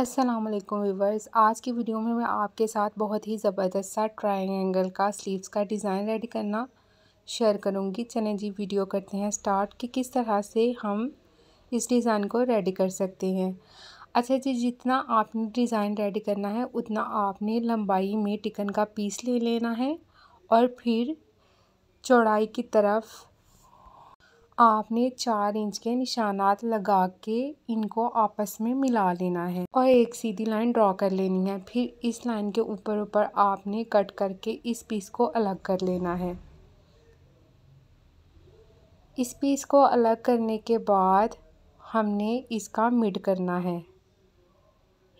अस्सलाम वालेकुम व्यूवर्स आज की वीडियो में मैं आपके साथ बहुत ही ज़बरदस्त सा ट्रायंगल का स्लीव्स का डिज़ाइन रेडी करना शेयर करूँगी चलें जी वीडियो करते हैं स्टार्ट कि किस तरह से हम इस डिज़ाइन को रेडी कर सकते हैं अच्छा जी जितना आपने डिज़ाइन रेडी करना है उतना आपने लंबाई में टिकन का पीस ले लेना है और फिर चौड़ाई की तरफ आपने चार इंच के निशानात लगा के इनको आपस में मिला लेना है और एक सीधी लाइन ड्रॉ कर लेनी है फिर इस लाइन के ऊपर ऊपर आपने कट करके इस पीस को अलग कर लेना है इस पीस को अलग करने के बाद हमने इसका मिड करना है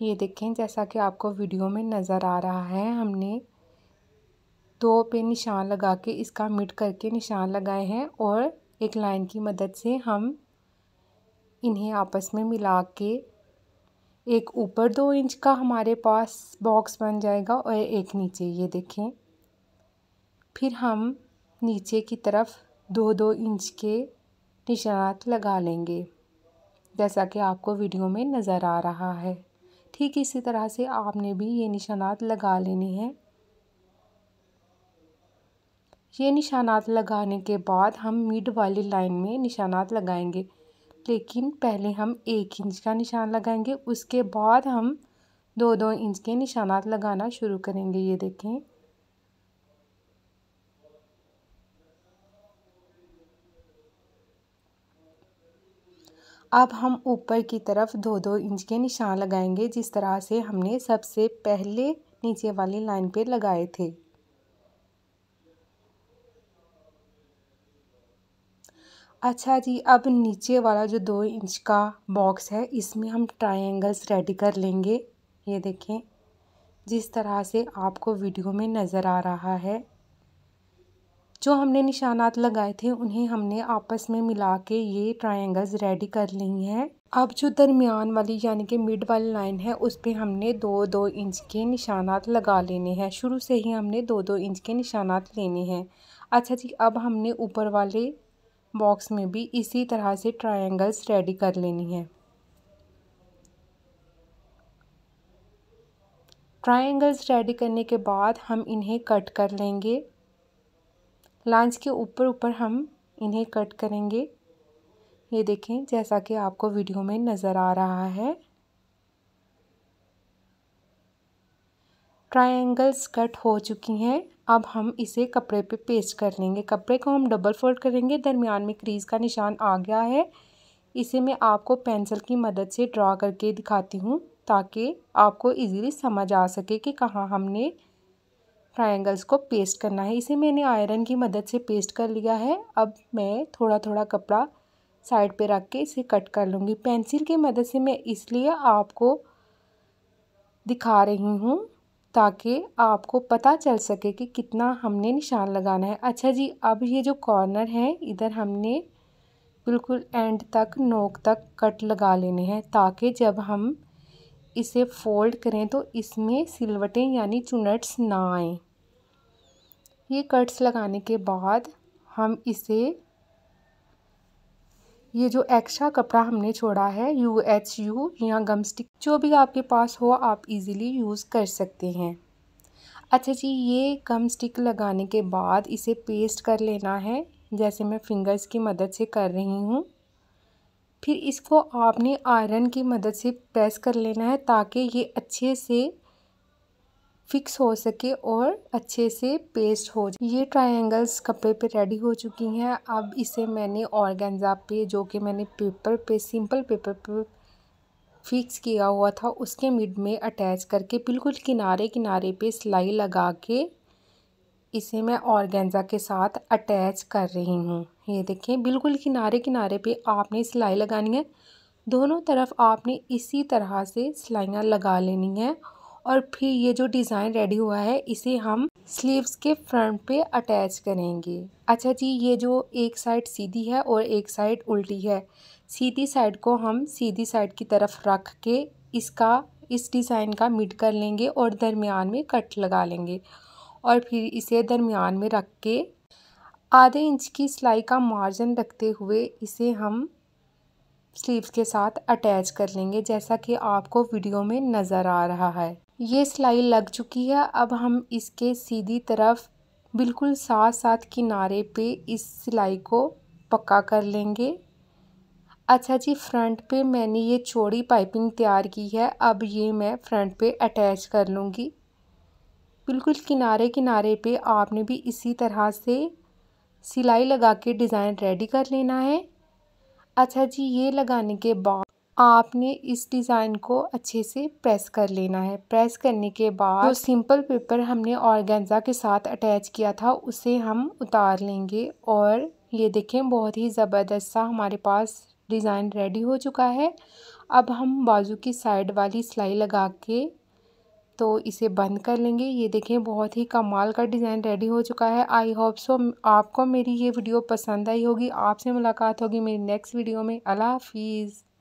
ये देखें जैसा कि आपको वीडियो में नज़र आ रहा है हमने दो पे निशान लगा के इसका मिट करके निशान लगाए हैं और एक लाइन की मदद से हम इन्हें आपस में मिला के एक ऊपर दो इंच का हमारे पास बॉक्स बन जाएगा और एक नीचे ये देखें फिर हम नीचे की तरफ दो दो इंच के निशानात लगा लेंगे जैसा कि आपको वीडियो में नज़र आ रहा है ठीक इसी तरह से आपने भी ये निशानात लगा लेने हैं ये निशानात लगाने के बाद हम मिड वाली लाइन में निशानात लगाएंगे लेकिन पहले हम एक इंच का निशान लगाएंगे उसके बाद हम दो दो इंच के निशानात लगाना शुरू करेंगे ये देखें अब हम ऊपर की तरफ दो दो इंच के निशान लगाएंगे जिस तरह से हमने सबसे पहले नीचे वाली लाइन पे लगाए थे अच्छा जी अब नीचे वाला जो दो इंच का बॉक्स है इसमें हम ट्रायंगल्स रेडी कर लेंगे ये देखें जिस तरह से आपको वीडियो में नज़र आ रहा है जो हमने निशानात लगाए थे उन्हें हमने आपस में मिला के ये ट्रायंगल्स रेडी कर ली हैं अब जो दरमियान वाली यानी कि मिड वाली लाइन है उस पर हमने दो दो इंच के निशानात लगा लेने हैं शुरू से ही हमने दो दो इंच के निशानात लेने हैं अच्छा जी अब हमने ऊपर वाले बॉक्स में भी इसी तरह से ट्रायंगल्स रेडी कर लेनी है ट्रायंगल्स रेडी करने के बाद हम इन्हें कट कर लेंगे लांच के ऊपर ऊपर हम इन्हें कट करेंगे ये देखें जैसा कि आपको वीडियो में नज़र आ रहा है ट्रायंगल्स कट हो चुकी हैं अब हम इसे कपड़े पे पेस्ट कर लेंगे कपड़े को हम डबल फोल्ड करेंगे दरमियान में क्रीज़ का निशान आ गया है इसे मैं आपको पेंसिल की मदद से ड्रा करके दिखाती हूँ ताकि आपको इजीली समझ आ सके कि कहाँ हमने ट्रायंगल्स को पेस्ट करना है इसे मैंने आयरन की मदद से पेस्ट कर लिया है अब मैं थोड़ा थोड़ा कपड़ा साइड पे रख के इसे कट कर लूँगी पेंसिल की मदद से मैं इसलिए आपको दिखा रही हूँ ताकि आपको पता चल सके कि कितना हमने निशान लगाना है अच्छा जी अब ये जो कॉर्नर है इधर हमने बिल्कुल एंड तक नोक तक कट लगा लेने हैं ताकि जब हम इसे फोल्ड करें तो इसमें सिलवटें यानी चुनट्स ना आएँ ये कट्स लगाने के बाद हम इसे ये जो एक्स्ट्रा कपड़ा हमने छोड़ा है यू एच यू या गम स्टिक जो भी आपके पास हो आप इजीली यूज़ कर सकते हैं अच्छा जी ये गम स्टिक लगाने के बाद इसे पेस्ट कर लेना है जैसे मैं फिंगर्स की मदद से कर रही हूँ फिर इसको आपने आयरन की मदद से प्रेस कर लेना है ताकि ये अच्छे से फिक्स हो सके और अच्छे से पेस्ट हो जाए ये ट्रायंगल्स कपड़े पे रेडी हो चुकी हैं अब इसे मैंने ऑर्गेंज़ा पे जो कि मैंने पेपर पे सिंपल पेपर पे फिक्स किया हुआ था उसके मिड में अटैच करके बिल्कुल किनारे किनारे पे सिलाई लगा के इसे मैं ऑर्गेन्जा के साथ अटैच कर रही हूँ ये देखें बिल्कुल किनारे किनारे पे आपने सिलाई लगानी है दोनों तरफ आपने इसी तरह से सिलाइयाँ लगा लेनी है और फिर ये जो डिज़ाइन रेडी हुआ है इसे हम स्लीव्स के फ्रंट पे अटैच करेंगे अच्छा जी ये जो एक साइड सीधी है और एक साइड उल्टी है सीधी साइड को हम सीधी साइड की तरफ रख के इसका इस डिज़ाइन का मिड कर लेंगे और दरमियान में कट लगा लेंगे और फिर इसे दरमियान में रख के आधे इंच की सिलाई का मार्जिन रखते हुए इसे हम स्लीव्स के साथ अटैच कर लेंगे जैसा कि आपको वीडियो में नज़र आ रहा है ये सिलाई लग चुकी है अब हम इसके सीधी तरफ बिल्कुल साथ साथ किनारे पे इस सिलाई को पक्का कर लेंगे अच्छा जी फ्रंट पे मैंने ये चौड़ी पाइपिंग तैयार की है अब ये मैं फ्रंट पे अटैच कर लूँगी बिल्कुल किनारे किनारे पे आपने भी इसी तरह से सिलाई लगा के डिज़ाइन रेडी कर लेना है अच्छा जी ये लगाने के बाद आपने इस डिज़ाइन को अच्छे से प्रेस कर लेना है प्रेस करने के बाद जो सिंपल पेपर हमने ऑर्गेंजा के साथ अटैच किया था उसे हम उतार लेंगे और ये देखें बहुत ही ज़बरदस्त सा हमारे पास डिज़ाइन रेडी हो चुका है अब हम बाजू की साइड वाली सिलाई लगा के तो इसे बंद कर लेंगे ये देखें बहुत ही कमाल का डिज़ाइन रेडी हो चुका है आई होप सो आपको मेरी ये वीडियो पसंद आई होगी आपसे मुलाकात होगी मेरी नेक्स्ट वीडियो में अला हाफिज़